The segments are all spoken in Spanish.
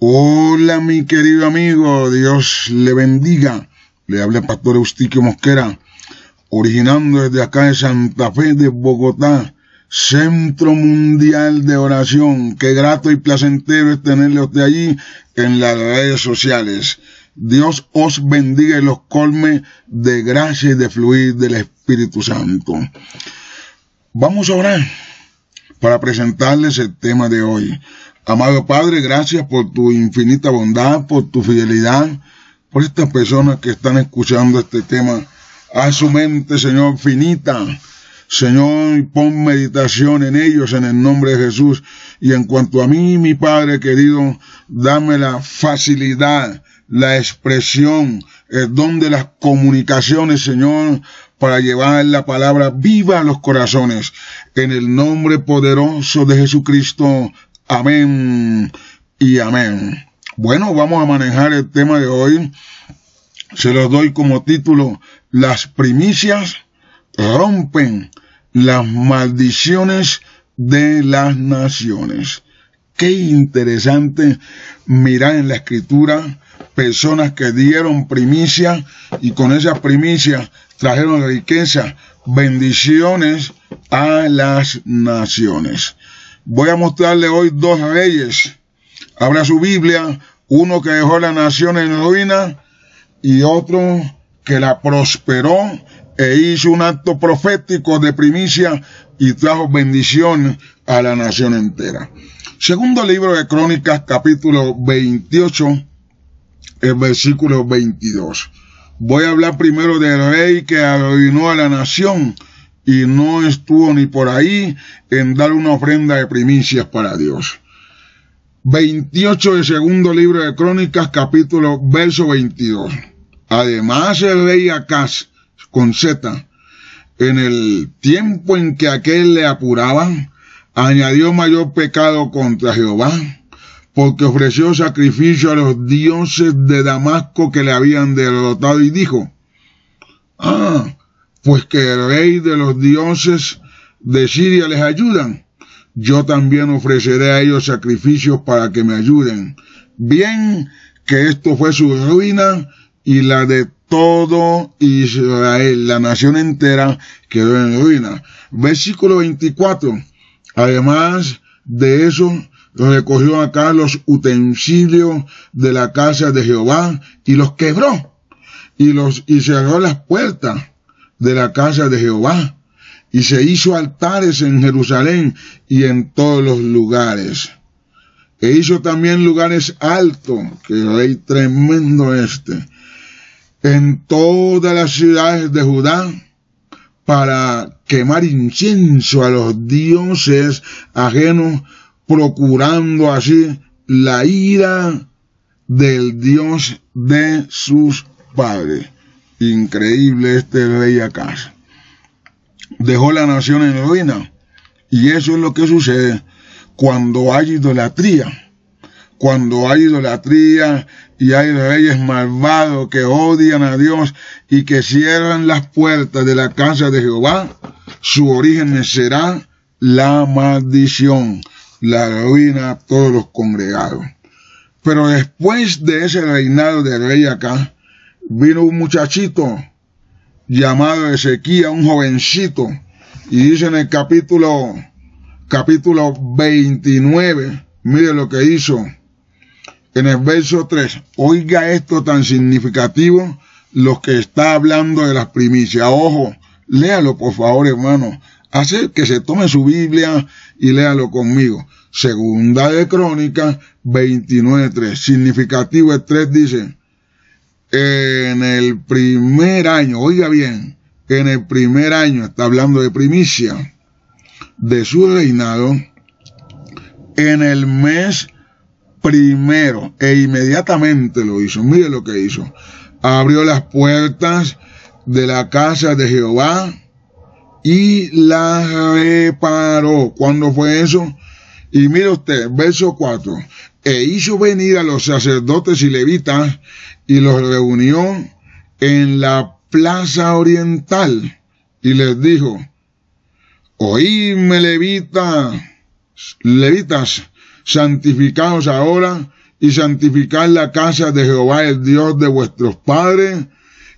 Hola mi querido amigo, Dios le bendiga. Le habla el pastor Eustiquio Mosquera, originando desde acá de Santa Fe de Bogotá, Centro Mundial de Oración. Qué grato y placentero es tenerle de usted allí en las redes sociales. Dios os bendiga y los colme de gracia y de fluir del Espíritu Santo. Vamos a orar para presentarles el tema de hoy. Amado Padre, gracias por tu infinita bondad, por tu fidelidad, por estas personas que están escuchando este tema. a su mente, Señor, finita. Señor, pon meditación en ellos en el nombre de Jesús. Y en cuanto a mí, mi Padre querido, dame la facilidad, la expresión, el don de las comunicaciones, Señor, para llevar la palabra viva a los corazones. En el nombre poderoso de Jesucristo. Amén y amén. Bueno, vamos a manejar el tema de hoy. Se los doy como título, las primicias rompen las maldiciones de las naciones. Qué interesante mirar en la escritura personas que dieron primicia y con esa primicias trajeron riqueza, bendiciones a las naciones. Voy a mostrarle hoy dos reyes. habla su Biblia, uno que dejó la nación en ruina y otro que la prosperó e hizo un acto profético de primicia y trajo bendición a la nación entera. Segundo libro de Crónicas, capítulo 28, el versículo 22. Voy a hablar primero del rey que arruinó a la nación y no estuvo ni por ahí en dar una ofrenda de primicias para Dios. 28 de segundo libro de Crónicas, capítulo verso 22. Además, el rey Acaz, con Z, en el tiempo en que aquel le apuraba, añadió mayor pecado contra Jehová, porque ofreció sacrificio a los dioses de Damasco que le habían derrotado y dijo, ah, pues que el rey de los dioses de Siria les ayudan, yo también ofreceré a ellos sacrificios para que me ayuden. Bien que esto fue su ruina y la de todo Israel, la nación entera quedó en ruina. Versículo 24. Además de eso, recogió acá los utensilios de la casa de Jehová y los quebró y los y cerró las puertas de la casa de Jehová, y se hizo altares en Jerusalén y en todos los lugares. E hizo también lugares altos, que rey tremendo este, en todas las ciudades de Judá, para quemar incienso a los dioses ajenos, procurando así la ira del Dios de sus padres. Increíble este rey acá. Dejó la nación en ruina. Y eso es lo que sucede cuando hay idolatría. Cuando hay idolatría y hay reyes malvados que odian a Dios y que cierran las puertas de la casa de Jehová, su origen será la maldición, la ruina a todos los congregados. Pero después de ese reinado de rey acá, vino un muchachito llamado Ezequiel, un jovencito, y dice en el capítulo, capítulo 29, mire lo que hizo, en el verso 3, oiga esto tan significativo, lo que está hablando de las primicias, ojo, léalo por favor hermano, hace que se tome su Biblia y léalo conmigo. Segunda de Crónicas 29.3, significativo el 3 dice, en el primer año, oiga bien, en el primer año, está hablando de primicia, de su reinado, en el mes primero, e inmediatamente lo hizo, mire lo que hizo, abrió las puertas de la casa de Jehová y la reparó. ¿Cuándo fue eso? Y mire usted, verso 4 e hizo venir a los sacerdotes y levitas y los reunió en la plaza oriental y les dijo, oídme levitas, levitas, santificaos ahora y santificad la casa de Jehová el Dios de vuestros padres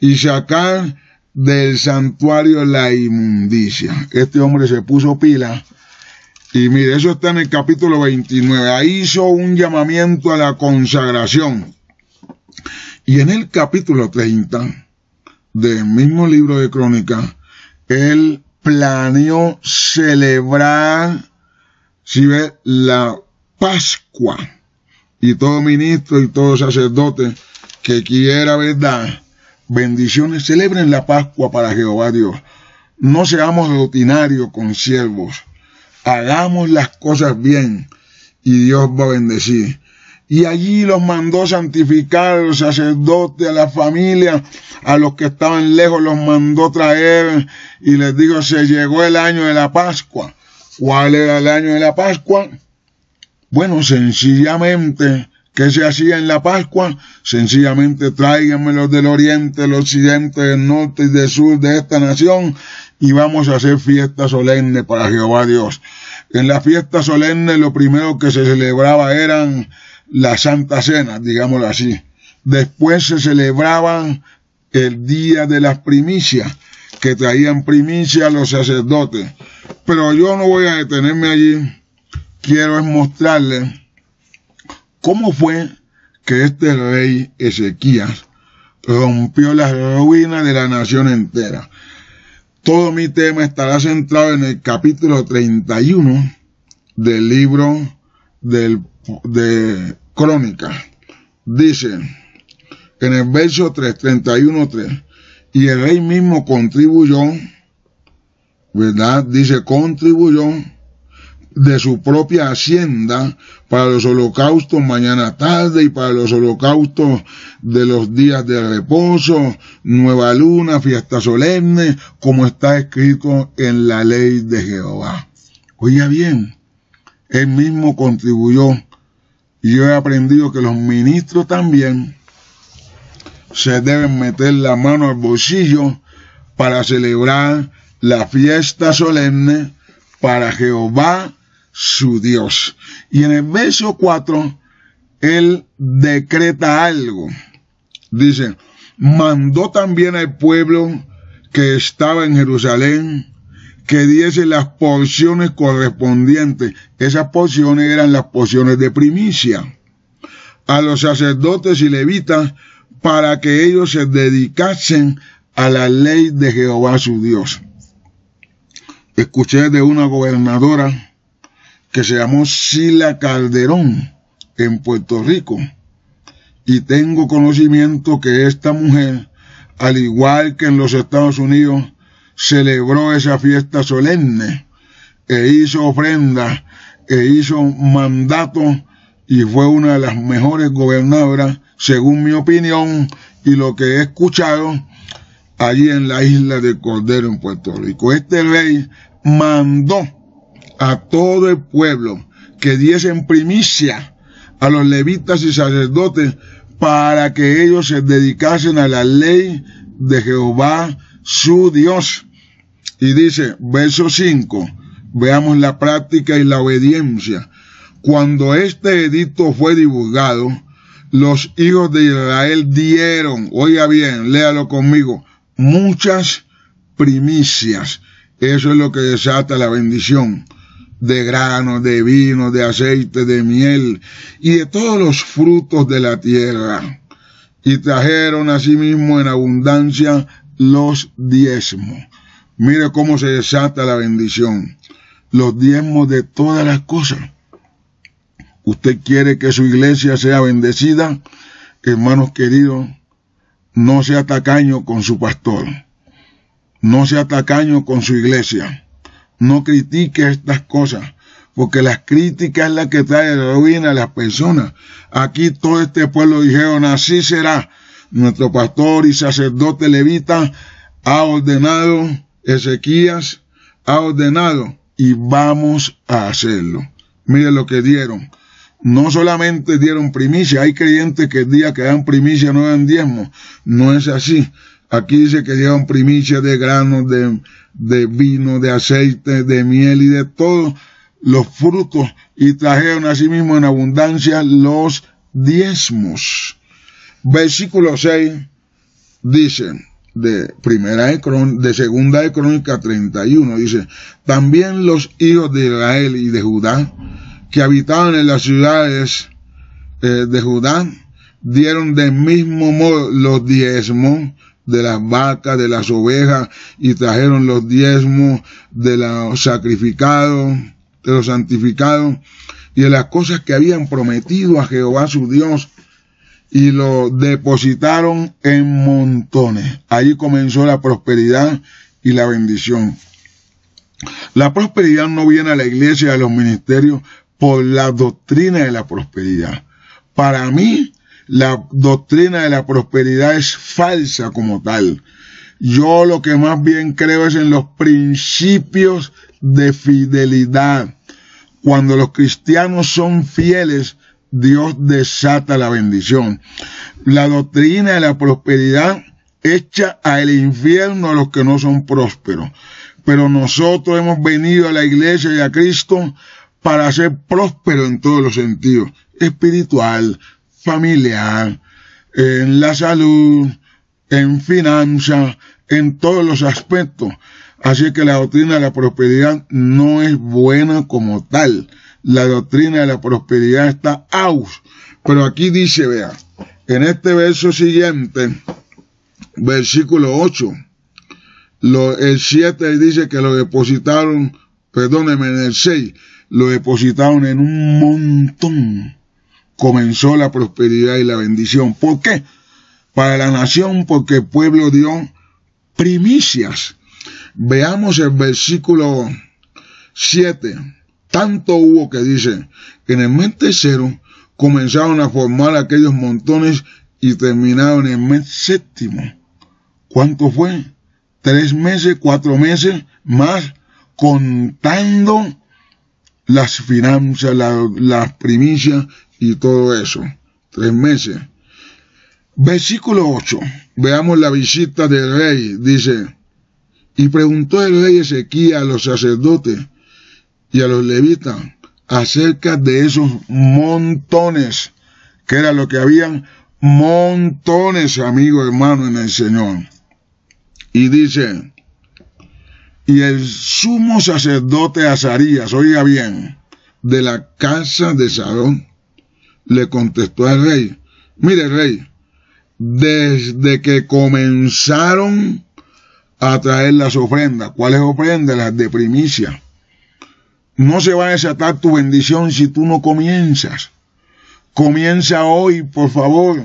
y sacad del santuario la inmundicia. Este hombre se puso pila y mire, eso está en el capítulo 29. Ahí hizo un llamamiento a la consagración. Y en el capítulo 30 del mismo libro de Crónicas, él planeó celebrar, si ve, la Pascua. Y todo ministro y todo sacerdote que quiera verdad, bendiciones, celebren la Pascua para Jehová Dios. No seamos rutinarios con siervos Hagamos las cosas bien y Dios va a bendecir. Y allí los mandó santificar los sacerdotes, a la familia, a los que estaban lejos los mandó traer y les digo, se llegó el año de la Pascua. ¿Cuál era el año de la Pascua? Bueno, sencillamente, ¿qué se hacía en la Pascua? Sencillamente tráiganme los del oriente, del occidente, del norte y del sur de esta nación y vamos a hacer fiesta solemne para Jehová Dios. En la fiesta solemne lo primero que se celebraba eran las Santa Cena, digámoslo así. Después se celebraban el día de las primicias, que traían primicia a los sacerdotes. Pero yo no voy a detenerme allí. Quiero mostrarles cómo fue que este rey Ezequías rompió las ruinas de la nación entera. Todo mi tema estará centrado en el capítulo 31 del libro del, de Crónicas. Dice en el verso 3, 31, 3, y el rey mismo contribuyó, ¿verdad? Dice, contribuyó de su propia hacienda para los holocaustos mañana tarde y para los holocaustos de los días de reposo, nueva luna, fiesta solemne, como está escrito en la ley de Jehová. Oiga bien, él mismo contribuyó y yo he aprendido que los ministros también se deben meter la mano al bolsillo para celebrar la fiesta solemne para Jehová su Dios. Y en el verso 4, él decreta algo. Dice, mandó también al pueblo que estaba en Jerusalén que diese las porciones correspondientes. Esas porciones eran las porciones de primicia a los sacerdotes y levitas para que ellos se dedicasen a la ley de Jehová su Dios. Escuché de una gobernadora que se llamó Sila Calderón en Puerto Rico. Y tengo conocimiento que esta mujer, al igual que en los Estados Unidos, celebró esa fiesta solemne e hizo ofrendas, e hizo mandato y fue una de las mejores gobernadoras, según mi opinión y lo que he escuchado, allí en la isla de Cordero en Puerto Rico. Este rey mandó a todo el pueblo que diesen primicia a los levitas y sacerdotes para que ellos se dedicasen a la ley de Jehová su Dios. Y dice, verso 5, veamos la práctica y la obediencia. Cuando este edicto fue divulgado, los hijos de Israel dieron, oiga bien, léalo conmigo, muchas primicias. Eso es lo que desata la bendición de grano, de vino, de aceite, de miel y de todos los frutos de la tierra. Y trajeron asimismo sí en abundancia los diezmos. Mire cómo se desata la bendición. Los diezmos de todas las cosas. Usted quiere que su iglesia sea bendecida, hermanos queridos, no sea tacaño con su pastor, no sea tacaño con su iglesia, no critique estas cosas, porque las críticas es la que trae la ruina a las personas. Aquí todo este pueblo dijeron, así será. Nuestro pastor y sacerdote levita ha ordenado, Ezequías ha ordenado, y vamos a hacerlo. Mire lo que dieron. No solamente dieron primicia, hay creyentes que el día que dan primicia no dan diezmo. No es así. Aquí dice que llevan primicias de granos, de, vino, de aceite, de miel y de todos los frutos. Y trajeron asimismo en abundancia los diezmos. Versículo 6 dice, de primera de, de segunda de crónica 31 dice también los hijos de Israel y de Judá que habitaban en las ciudades eh, de Judá dieron del mismo modo los diezmos de las vacas, de las ovejas, y trajeron los diezmos de los sacrificados, de los santificados, y de las cosas que habían prometido a Jehová su Dios, y lo depositaron en montones. Ahí comenzó la prosperidad y la bendición. La prosperidad no viene a la iglesia, a los ministerios, por la doctrina de la prosperidad. Para mí, la doctrina de la prosperidad es falsa como tal. Yo lo que más bien creo es en los principios de fidelidad. Cuando los cristianos son fieles, Dios desata la bendición. La doctrina de la prosperidad echa al infierno a los que no son prósperos. Pero nosotros hemos venido a la iglesia y a Cristo para ser prósperos en todos los sentidos, espiritual, familiar, en la salud, en finanzas, en todos los aspectos. Así que la doctrina de la prosperidad no es buena como tal. La doctrina de la prosperidad está aus. Pero aquí dice, vea, en este verso siguiente, versículo 8, el 7 dice que lo depositaron, perdóneme, en el 6, lo depositaron en un montón comenzó la prosperidad y la bendición. ¿Por qué? Para la nación, porque el pueblo dio primicias. Veamos el versículo 7. Tanto hubo que dice que en el mes tercero comenzaron a formar aquellos montones y terminaron en el mes séptimo. ¿Cuánto fue? Tres meses, cuatro meses más contando las finanzas, las primicias y todo eso. Tres meses. Versículo 8. Veamos la visita del rey. Dice, y preguntó el rey Ezequiel a los sacerdotes y a los levitas acerca de esos montones, que era lo que habían montones, amigo hermano, en el Señor. Y dice, y el sumo sacerdote Azarías, oiga bien, de la casa de Sarón, le contestó el rey, mire rey, desde que comenzaron a traer las ofrendas, ¿cuáles ofrendas? Las de primicia. No se va a desatar tu bendición si tú no comienzas. Comienza hoy, por favor.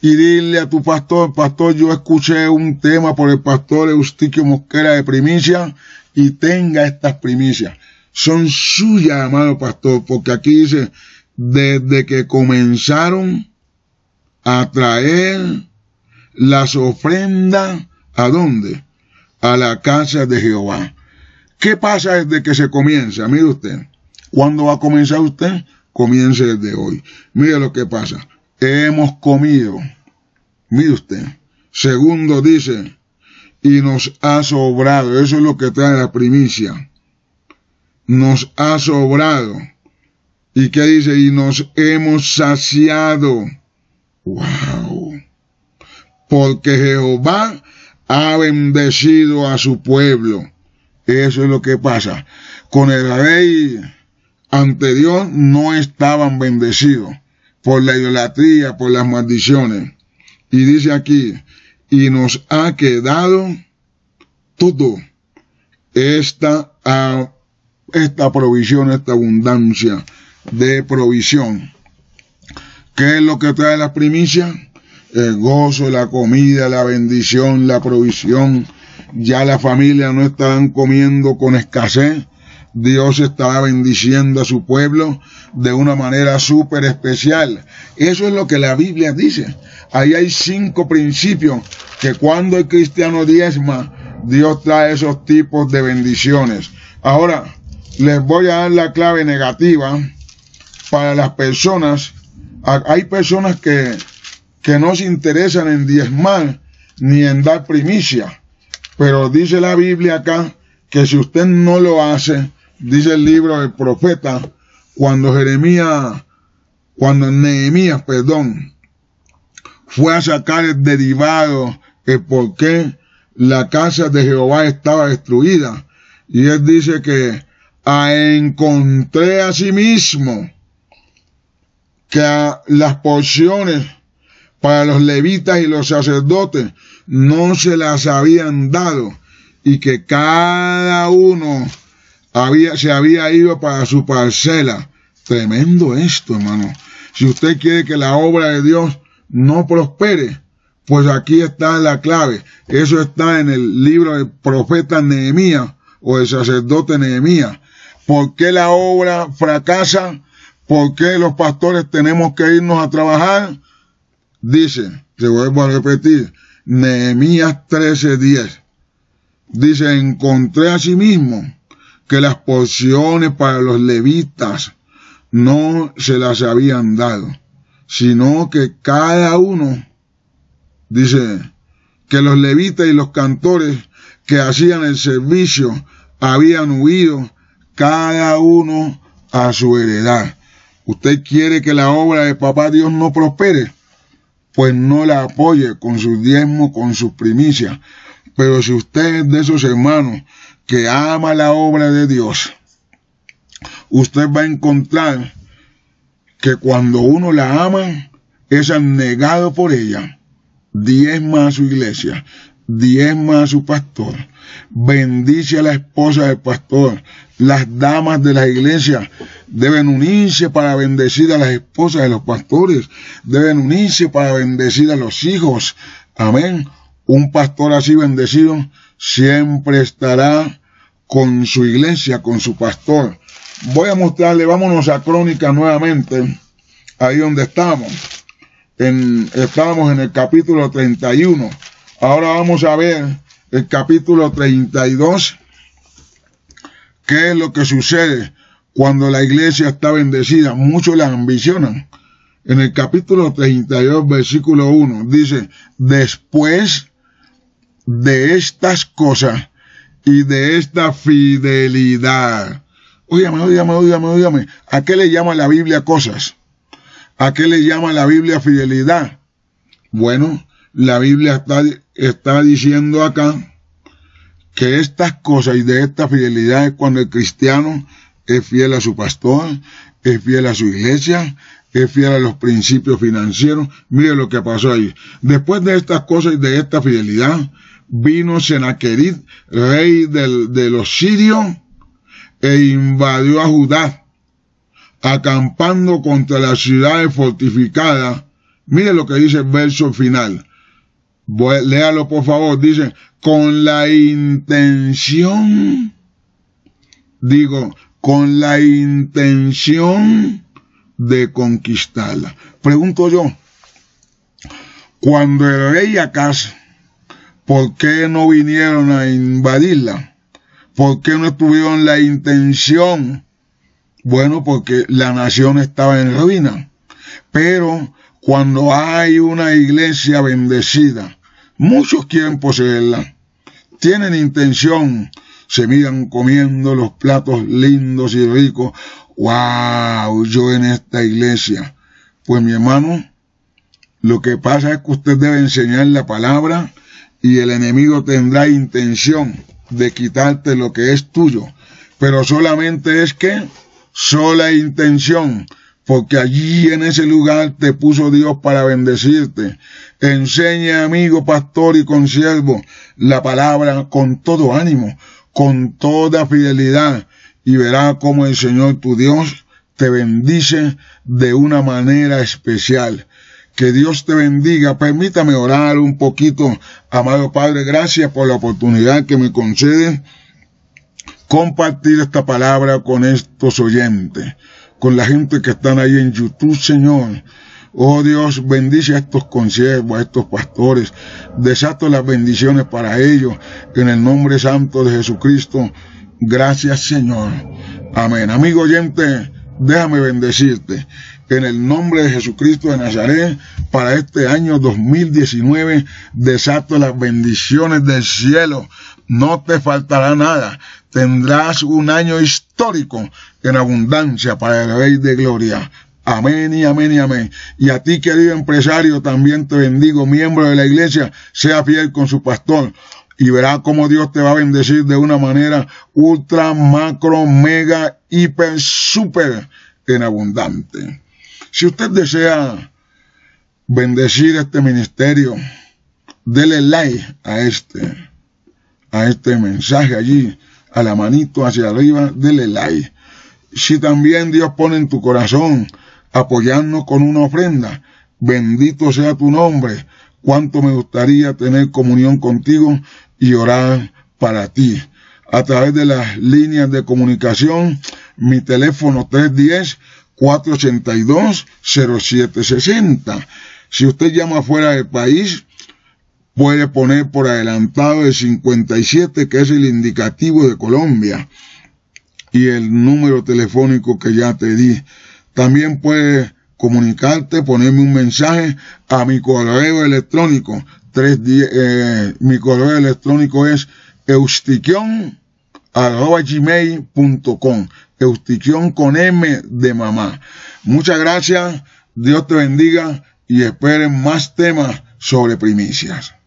Y dile a tu pastor, pastor, yo escuché un tema por el pastor Eustiquio Mosquera de primicia y tenga estas primicias. Son suyas, amado pastor, porque aquí dice, desde que comenzaron a traer las ofrendas, ¿a dónde? A la casa de Jehová. ¿Qué pasa desde que se comienza? Mire usted, ¿cuándo va a comenzar usted? Comience desde hoy. Mire lo que pasa. Hemos comido. Mire usted. Segundo dice, y nos ha sobrado. Eso es lo que trae la primicia. Nos ha sobrado ¿Y qué dice? Y nos hemos saciado. ¡Wow! Porque Jehová ha bendecido a su pueblo. Eso es lo que pasa. Con el rey anterior no estaban bendecidos por la idolatría, por las maldiciones. Y dice aquí, y nos ha quedado todo. Esta, ah, esta provisión, esta abundancia de provisión. ¿Qué es lo que trae las primicias? El gozo, la comida, la bendición, la provisión. Ya la familia no están comiendo con escasez. Dios estaba bendiciendo a su pueblo de una manera súper especial. Eso es lo que la Biblia dice. Ahí hay cinco principios que cuando el cristiano diezma, Dios trae esos tipos de bendiciones. Ahora, les voy a dar la clave negativa para las personas, hay personas que, que no se interesan en diezmar ni en dar primicia, pero dice la Biblia acá que si usted no lo hace, dice el libro del profeta, cuando Jeremías, cuando Nehemías, perdón, fue a sacar el derivado, Que por qué la casa de Jehová estaba destruida. Y él dice que a ah, encontré a sí mismo que las porciones para los levitas y los sacerdotes no se las habían dado y que cada uno había, se había ido para su parcela. Tremendo esto, hermano. Si usted quiere que la obra de Dios no prospere, pues aquí está la clave. Eso está en el libro del profeta Nehemías o el sacerdote Nehemías. ¿Por qué la obra fracasa? ¿Por qué los pastores tenemos que irnos a trabajar? Dice, te vuelvo a repetir, Nehemías 13:10. Dice, encontré a sí mismo que las porciones para los levitas no se las habían dado, sino que cada uno, dice, que los levitas y los cantores que hacían el servicio habían huido cada uno a su heredad. Usted quiere que la obra de Papá Dios no prospere, pues no la apoye con su diezmo, con su primicia. Pero si usted es de esos hermanos que ama la obra de Dios, usted va a encontrar que cuando uno la ama, es anegado por ella, diezma a su iglesia, diezma a su pastor, bendice a la esposa del pastor, las damas de la iglesia deben unirse para bendecir a las esposas de los pastores. Deben unirse para bendecir a los hijos. Amén. Un pastor así bendecido siempre estará con su iglesia, con su pastor. Voy a mostrarle, vámonos a Crónica nuevamente, ahí donde estamos. En, estábamos en el capítulo 31. Ahora vamos a ver el capítulo 32 ¿Qué es lo que sucede cuando la iglesia está bendecida? Muchos la ambicionan. En el capítulo 32, versículo 1, dice, después de estas cosas y de esta fidelidad. Óyame, óyame, óyame, óyame. ¿A qué le llama la Biblia cosas? ¿A qué le llama la Biblia fidelidad? Bueno, la Biblia está, está diciendo acá que estas cosas y de esta fidelidad es cuando el cristiano es fiel a su pastor, es fiel a su iglesia, es fiel a los principios financieros. Mire lo que pasó ahí. Después de estas cosas y de esta fidelidad, vino Senaquerit, rey de los sirios, e invadió a Judá, acampando contra las ciudades fortificadas. Mire lo que dice el verso final léalo por favor, dice, con la intención, digo, con la intención de conquistarla. Pregunto yo, cuando el rey Acaz, ¿por qué no vinieron a invadirla? ¿Por qué no tuvieron la intención? Bueno, porque la nación estaba en ruina. Pero cuando hay una iglesia bendecida, muchos quieren poseerla, tienen intención, se miran comiendo los platos lindos y ricos. ¡Wow! Yo en esta iglesia. Pues mi hermano, lo que pasa es que usted debe enseñar la palabra y el enemigo tendrá intención de quitarte lo que es tuyo. Pero solamente es que sola intención porque allí en ese lugar te puso Dios para bendecirte. Enseña, amigo, pastor y consiervo, la palabra con todo ánimo, con toda fidelidad, y verá cómo el Señor tu Dios te bendice de una manera especial. Que Dios te bendiga. Permítame orar un poquito. Amado Padre, gracias por la oportunidad que me concede compartir esta palabra con estos oyentes con la gente que están ahí en YouTube, Señor. Oh Dios, bendice a estos conciervos, a estos pastores. Desato las bendiciones para ellos. En el nombre santo de Jesucristo. Gracias, Señor. Amén. Amigo oyente, déjame bendecirte. En el nombre de Jesucristo de Nazaret, para este año 2019, desato las bendiciones del cielo. No te faltará nada. Tendrás un año histórico en abundancia para el Rey de Gloria. Amén y amén y amén. Y a ti, querido empresario, también te bendigo, miembro de la iglesia, sea fiel con su pastor. Y verá cómo Dios te va a bendecir de una manera ultra, macro, mega, hiper, super en abundante. Si usted desea bendecir este ministerio, dele like a este, a este mensaje allí, a la manito hacia arriba, dele like. Si también Dios pone en tu corazón apoyarnos con una ofrenda, bendito sea tu nombre. Cuánto me gustaría tener comunión contigo y orar para ti. A través de las líneas de comunicación, mi teléfono 310 482 0760. Si usted llama fuera del país, puede poner por adelantado el 57, que es el indicativo de Colombia y el número telefónico que ya te di. También puedes comunicarte, ponerme un mensaje a mi correo electrónico. Tres, eh, mi correo electrónico es eustiquion con M de mamá. Muchas gracias, Dios te bendiga y esperen más temas sobre primicias.